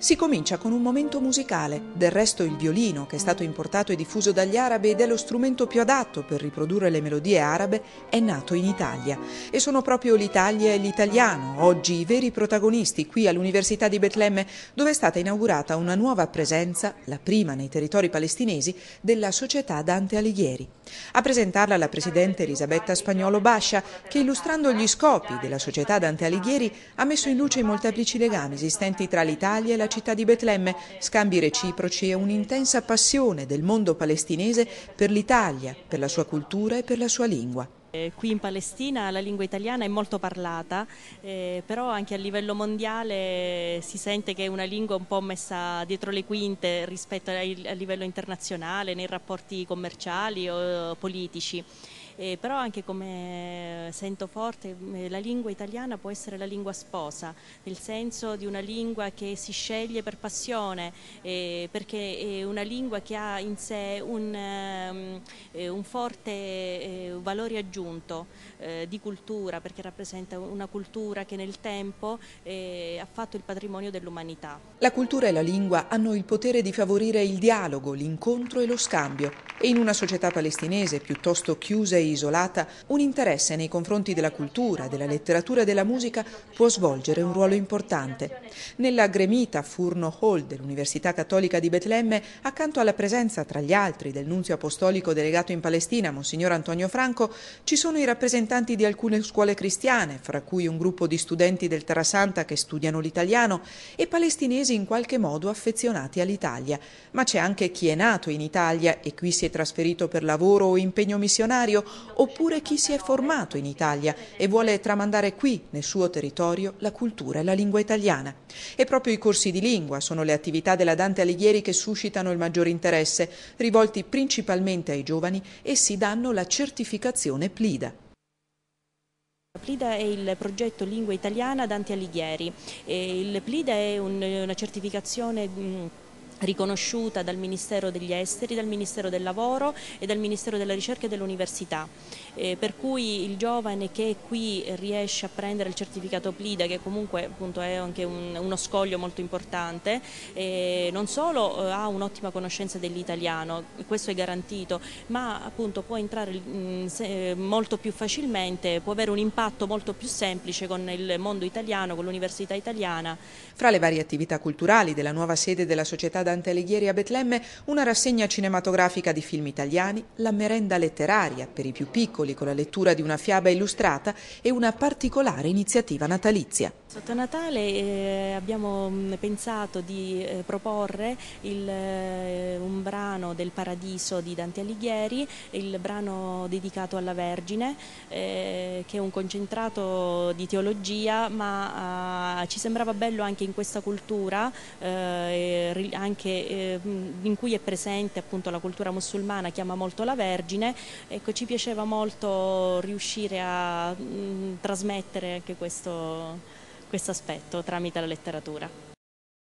Si comincia con un momento musicale, del resto il violino, che è stato importato e diffuso dagli arabi ed è lo strumento più adatto per riprodurre le melodie arabe, è nato in Italia. E sono proprio l'Italia e l'italiano, oggi i veri protagonisti, qui all'Università di Betlemme, dove è stata inaugurata una nuova presenza, la prima nei territori palestinesi, della società Dante Alighieri. A presentarla la presidente Elisabetta Spagnolo Bascia, che illustrando gli scopi della società Dante Alighieri ha messo in luce i molteplici legami esistenti tra l'Italia e la città di Betlemme, scambi reciproci e un'intensa passione del mondo palestinese per l'Italia, per la sua cultura e per la sua lingua. Eh, qui in Palestina la lingua italiana è molto parlata, eh, però anche a livello mondiale eh, si sente che è una lingua un po' messa dietro le quinte rispetto a livello internazionale, nei rapporti commerciali o eh, politici eh, però anche come sento forte mm, eh, la lingua italiana può essere la lingua sposa, nel senso di una lingua che si sceglie per passione, eh, perché è una lingua che ha in sé un, um, un forte eh, valore aggiunto di cultura, perché rappresenta una cultura che nel tempo ha fatto il patrimonio dell'umanità. La cultura e la lingua hanno il potere di favorire il dialogo, l'incontro e lo scambio e in una società palestinese piuttosto chiusa e isolata, un interesse nei confronti della cultura, della letteratura e della musica può svolgere un ruolo importante. Nella gremita Furno Hall dell'Università Cattolica di Betlemme, accanto alla presenza tra gli altri del nunzio apostolico delegato in Palestina, Monsignor Antonio Franco, ci sono i rappresentanti di alcune scuole cristiane, fra cui un gruppo di studenti del Tarasanta che studiano l'italiano e palestinesi in qualche modo affezionati all'Italia. Ma c'è anche chi è nato in Italia e qui si è è trasferito per lavoro o impegno missionario oppure chi si è formato in Italia e vuole tramandare qui, nel suo territorio, la cultura e la lingua italiana. E proprio i corsi di lingua sono le attività della Dante Alighieri che suscitano il maggior interesse, rivolti principalmente ai giovani, essi danno la certificazione PLIDA. PLIDA è il progetto Lingua Italiana Dante Alighieri. il PLIDA è una certificazione mm, riconosciuta dal Ministero degli Esteri, dal Ministero del Lavoro e dal Ministero della Ricerca e dell'Università, eh, per cui il giovane che qui riesce a prendere il certificato PLIDA, che comunque appunto, è anche un, uno scoglio molto importante, eh, non solo eh, ha un'ottima conoscenza dell'italiano, questo è garantito, ma appunto può entrare mh, mm, eh, molto più facilmente, può avere un impatto molto più semplice con il mondo italiano, con l'università italiana. Fra le varie attività culturali della nuova sede della società Dante Alighieri a Betlemme una rassegna cinematografica di film italiani, la merenda letteraria per i più piccoli con la lettura di una fiaba illustrata e una particolare iniziativa natalizia. Sotto Natale eh, abbiamo mm, pensato di eh, proporre il, eh, un brano del Paradiso di Dante Alighieri, il brano dedicato alla Vergine, eh, che è un concentrato di teologia, ma eh, ci sembrava bello anche in questa cultura, eh, anche, mm, in cui è presente appunto la cultura musulmana chiama molto la Vergine, ecco, ci piaceva molto riuscire a mh, mm, trasmettere anche questo questo aspetto tramite la letteratura.